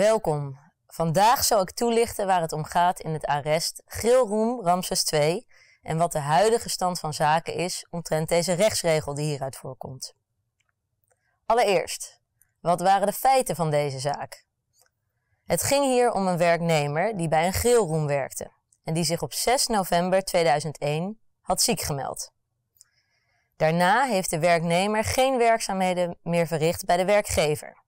Welkom. Vandaag zal ik toelichten waar het om gaat in het arrest Grilroem Ramses II en wat de huidige stand van zaken is omtrent deze rechtsregel die hieruit voorkomt. Allereerst, wat waren de feiten van deze zaak? Het ging hier om een werknemer die bij een grillroom werkte en die zich op 6 november 2001 had ziek gemeld. Daarna heeft de werknemer geen werkzaamheden meer verricht bij de werkgever.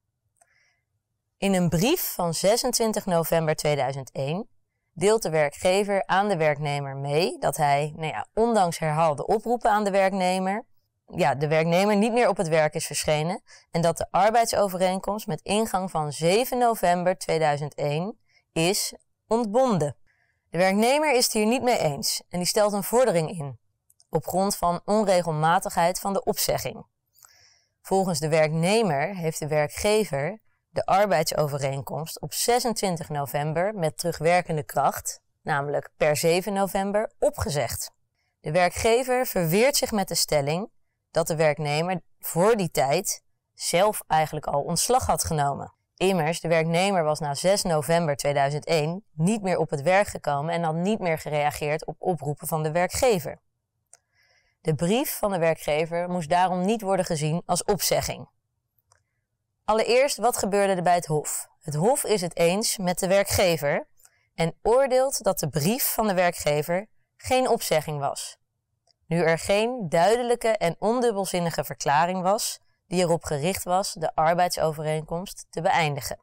In een brief van 26 november 2001 deelt de werkgever aan de werknemer mee dat hij, nou ja, ondanks herhaalde oproepen aan de werknemer, ja, de werknemer niet meer op het werk is verschenen en dat de arbeidsovereenkomst met ingang van 7 november 2001 is ontbonden. De werknemer is het hier niet mee eens en die stelt een vordering in op grond van onregelmatigheid van de opzegging. Volgens de werknemer heeft de werkgever de arbeidsovereenkomst op 26 november met terugwerkende kracht, namelijk per 7 november, opgezegd. De werkgever verweert zich met de stelling dat de werknemer voor die tijd zelf eigenlijk al ontslag had genomen. Immers, de werknemer was na 6 november 2001 niet meer op het werk gekomen en had niet meer gereageerd op oproepen van de werkgever. De brief van de werkgever moest daarom niet worden gezien als opzegging. Allereerst, wat gebeurde er bij het Hof? Het Hof is het eens met de werkgever en oordeelt dat de brief van de werkgever geen opzegging was. Nu er geen duidelijke en ondubbelzinnige verklaring was die erop gericht was de arbeidsovereenkomst te beëindigen.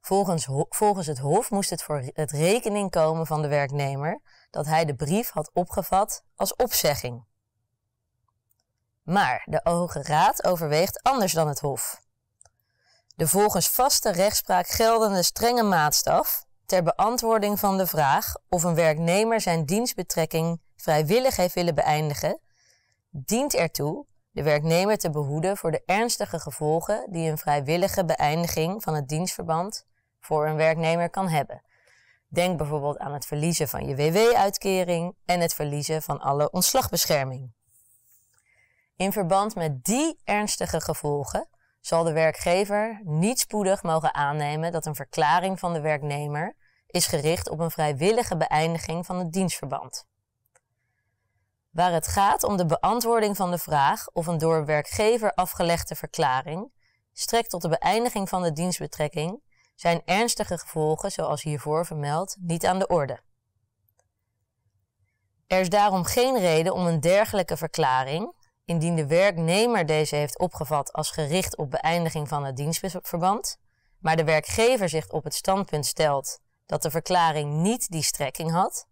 Volgens, volgens het Hof moest het voor het rekening komen van de werknemer dat hij de brief had opgevat als opzegging. Maar de Hoge Raad overweegt anders dan het Hof. De volgens vaste rechtspraak geldende strenge maatstaf ter beantwoording van de vraag of een werknemer zijn dienstbetrekking vrijwillig heeft willen beëindigen, dient ertoe de werknemer te behoeden voor de ernstige gevolgen die een vrijwillige beëindiging van het dienstverband voor een werknemer kan hebben. Denk bijvoorbeeld aan het verliezen van je WW-uitkering en het verliezen van alle ontslagbescherming. In verband met die ernstige gevolgen zal de werkgever niet spoedig mogen aannemen dat een verklaring van de werknemer is gericht op een vrijwillige beëindiging van het dienstverband. Waar het gaat om de beantwoording van de vraag of een door werkgever afgelegde verklaring strekt tot de beëindiging van de dienstbetrekking, zijn ernstige gevolgen, zoals hiervoor vermeld, niet aan de orde. Er is daarom geen reden om een dergelijke verklaring, Indien de werknemer deze heeft opgevat als gericht op beëindiging van het dienstverband, maar de werkgever zich op het standpunt stelt dat de verklaring niet die strekking had,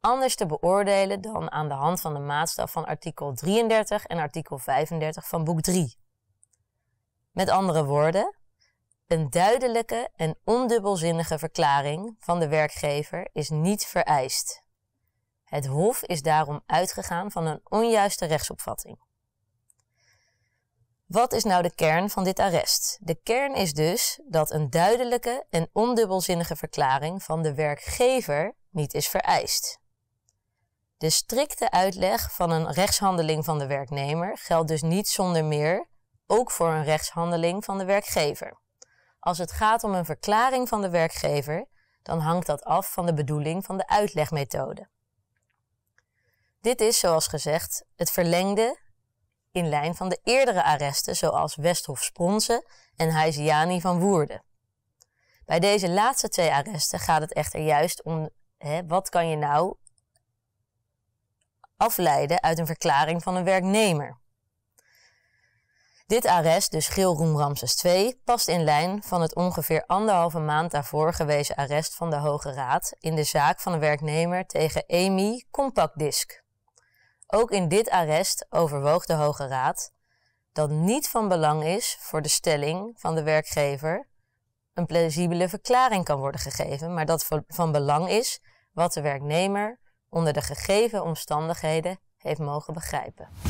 anders te beoordelen dan aan de hand van de maatstaf van artikel 33 en artikel 35 van boek 3. Met andere woorden, een duidelijke en ondubbelzinnige verklaring van de werkgever is niet vereist. Het Hof is daarom uitgegaan van een onjuiste rechtsopvatting. Wat is nou de kern van dit arrest? De kern is dus dat een duidelijke en ondubbelzinnige verklaring van de werkgever niet is vereist. De strikte uitleg van een rechtshandeling van de werknemer geldt dus niet zonder meer ook voor een rechtshandeling van de werkgever. Als het gaat om een verklaring van de werkgever, dan hangt dat af van de bedoeling van de uitlegmethode. Dit is, zoals gezegd, het verlengde in lijn van de eerdere arresten zoals Westhof Spronsen en Heisiani van Woerden. Bij deze laatste twee arresten gaat het echter juist om hè, wat kan je nou afleiden uit een verklaring van een werknemer. Dit arrest, dus Geel Roem Ramses II, past in lijn van het ongeveer anderhalve maand daarvoor gewezen arrest van de Hoge Raad in de zaak van een werknemer tegen EMI Compactdisc. Ook in dit arrest overwoog de Hoge Raad dat niet van belang is voor de stelling van de werkgever een plausibele verklaring kan worden gegeven, maar dat van belang is wat de werknemer onder de gegeven omstandigheden heeft mogen begrijpen.